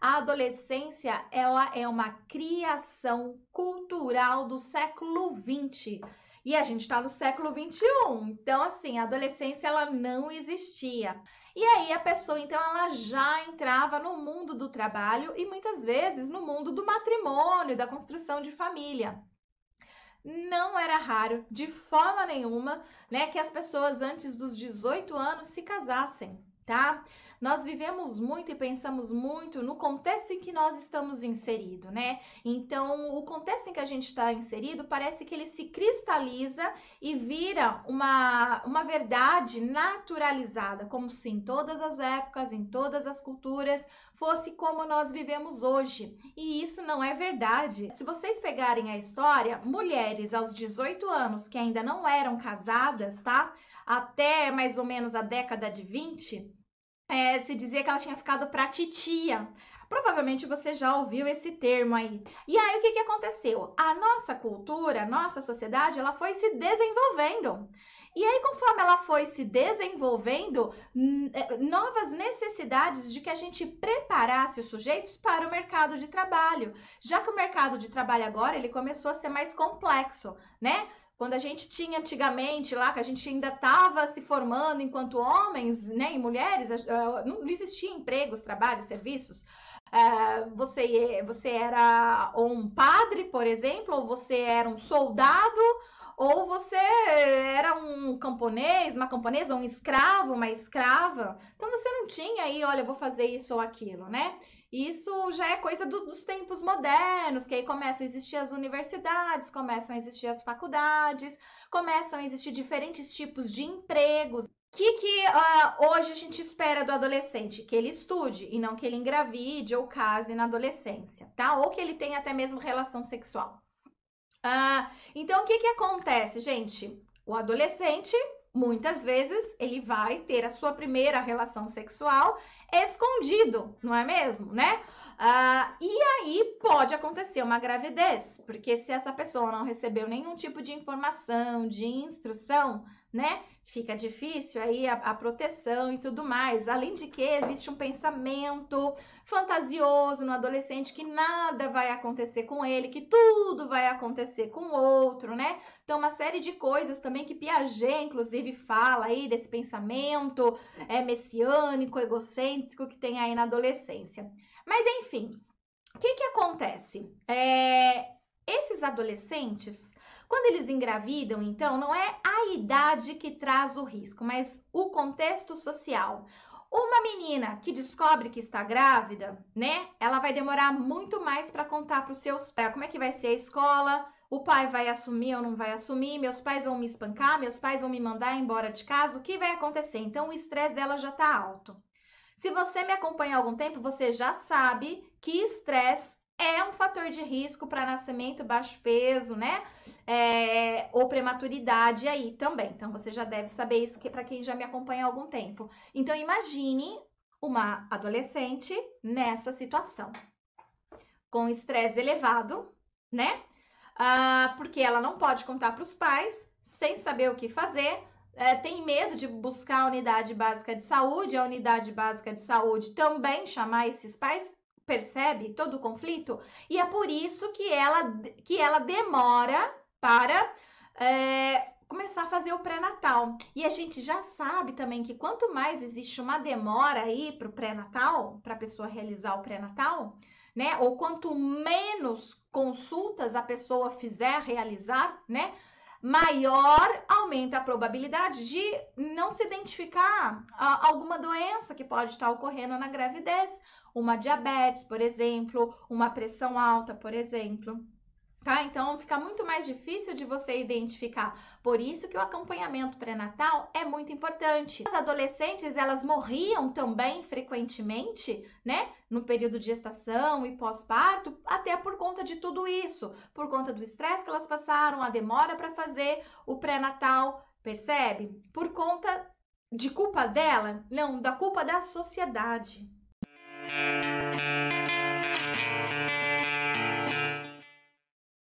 A adolescência ela é uma criação cultural do século XX. E a gente está no século 21, então assim, a adolescência ela não existia. E aí a pessoa então ela já entrava no mundo do trabalho e muitas vezes no mundo do matrimônio, da construção de família não era raro, de forma nenhuma, né, que as pessoas antes dos 18 anos se casassem tá? Nós vivemos muito e pensamos muito no contexto em que nós estamos inserido, né? Então, o contexto em que a gente está inserido parece que ele se cristaliza e vira uma, uma verdade naturalizada, como se em todas as épocas, em todas as culturas, fosse como nós vivemos hoje. E isso não é verdade. Se vocês pegarem a história, mulheres aos 18 anos que ainda não eram casadas, tá? até mais ou menos a década de 20, é, se dizia que ela tinha ficado pra titia. Provavelmente você já ouviu esse termo aí. E aí o que, que aconteceu? A nossa cultura, a nossa sociedade, ela foi se desenvolvendo. E aí, conforme ela foi se desenvolvendo, hum, é, novas necessidades de que a gente preparasse os sujeitos para o mercado de trabalho, já que o mercado de trabalho agora ele começou a ser mais complexo, né? Quando a gente tinha antigamente lá, que a gente ainda estava se formando enquanto homens né, e mulheres, não existia empregos, trabalhos, serviços. É, você, você era um padre, por exemplo, ou você era um soldado, ou você era um camponês, uma camponesa, um escravo, uma escrava. Então você não tinha aí, olha, eu vou fazer isso ou aquilo, né? Isso já é coisa do, dos tempos modernos, que aí começam a existir as universidades, começam a existir as faculdades, começam a existir diferentes tipos de empregos. O que, que uh, hoje a gente espera do adolescente? Que ele estude e não que ele engravide ou case na adolescência, tá? Ou que ele tenha até mesmo relação sexual. Ah, então, o que, que acontece, gente? O adolescente, muitas vezes, ele vai ter a sua primeira relação sexual escondido, não é mesmo, né? Ah, e aí pode acontecer uma gravidez, porque se essa pessoa não recebeu nenhum tipo de informação, de instrução, né? Fica difícil aí a, a proteção e tudo mais. Além de que existe um pensamento fantasioso no adolescente que nada vai acontecer com ele, que tudo vai acontecer com outro, né? Então, uma série de coisas também que Piaget, inclusive, fala aí desse pensamento é, messiânico, egocêntrico que tem aí na adolescência. Mas enfim, o que, que acontece? É, esses adolescentes, quando eles engravidam, então, não é a idade que traz o risco, mas o contexto social. Uma menina que descobre que está grávida, né? Ela vai demorar muito mais para contar para os seus pais como é que vai ser a escola, o pai vai assumir ou não vai assumir, meus pais vão me espancar, meus pais vão me mandar embora de casa, o que vai acontecer? Então o estresse dela já tá alto. Se você me acompanha há algum tempo, você já sabe que estresse é um fator de risco para nascimento, baixo peso, né? É, ou prematuridade aí também. Então, você já deve saber isso que para quem já me acompanha há algum tempo. Então, imagine uma adolescente nessa situação, com estresse elevado, né? Ah, porque ela não pode contar para os pais, sem saber o que fazer, é, tem medo de buscar a unidade básica de saúde, a unidade básica de saúde também chamar esses pais, percebe todo o conflito? E é por isso que ela, que ela demora para é, começar a fazer o pré-natal. E a gente já sabe também que quanto mais existe uma demora aí para o pré-natal, para a pessoa realizar o pré-natal, né? Ou quanto menos consultas a pessoa fizer realizar, né? maior aumenta a probabilidade de não se identificar a, ah, alguma doença que pode estar ocorrendo na gravidez, uma diabetes, por exemplo, uma pressão alta, por exemplo. Tá? Então fica muito mais difícil de você identificar. Por isso que o acompanhamento pré-natal é muito importante. As adolescentes, elas morriam também frequentemente, né? No período de gestação e pós-parto, até por conta de tudo isso, por conta do estresse que elas passaram, a demora para fazer o pré-natal, percebe? Por conta de culpa dela? Não, da culpa da sociedade. Música